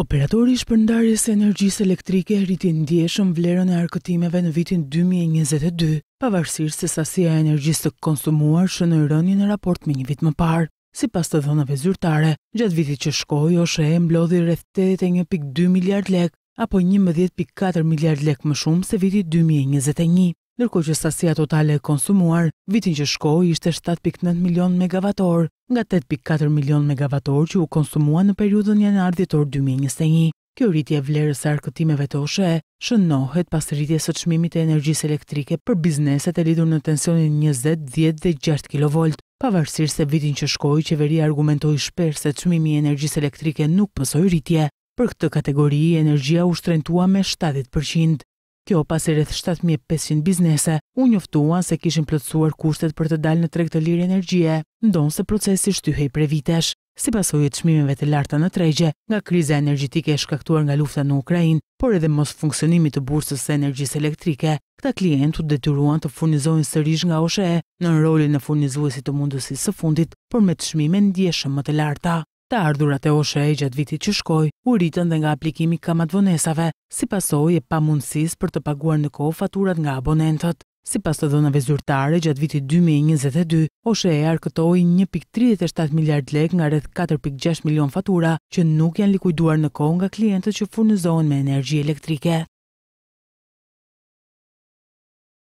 Operatori i shpërndarjes së energjisë elektrike rriti ndjeshëm vlerën e arkëtimeve në vitin 2022, pavarësisht se sasia e energjisë të konsumuar shënoi rënien në raport me një vit më parë. Si pas të dhënave zyrtare, gjatë vitit që shkoj o shë e mblodhi rreth 81.2 miliard lek, apo 11.4 miliard lek më shumë se vitit 2021 nërko që sasia totale e konsumuar, vitin që shkoj ishte 7.9 milion megavator, nga 8.4 milion megavator që u konsumua në periudën janar ardhitor 2021. Kjo rritje vlerës e arkëtimeve të oshe, shënohet pas rritje së të shmimit e energjis elektrike për bizneset e lidur në tensionin 20, 10 dhe 6 kilovolt, pavarësirë se vitin që shkoj qeveri argumentoj shper se të shmimit e energjis elektrike nuk pësoj rritje. Për këtë kategori, energjia u shtrentua me 70%. Kjo pas i rreth 7500 biznese u njoftuan se kishin plotësuar kushtet për të dalë në treg të lirë energjie, ndonse procesi shtyhej prej vitesh. Si pasojë të çmimeve të larta në tregje, nga kriza energjetike e shkaktuar nga lufta në Ukrainë, por edhe mos funksionimi të bursës së energjisë elektrike, këta klientë u detyruan të furnizohin sërish nga OSHE në rolin e furnizuesit të mundësisë së fundit, por me çmime ndjeshëm më të larta të ardhurat e oshe e gjatë vitit që shkoj, u rritën dhe nga aplikimi kamat vonesave, si pasoj e pa mundësis për të paguar në kohë faturat nga abonentët. Si pas të dhënave zyrtare, gjatë vitit 2022, oshe e arkëtoj 1.37 miljard lek nga rreth 4.6 milion fatura që nuk janë likuiduar në kohë nga klientët që furnizohen me energji elektrike.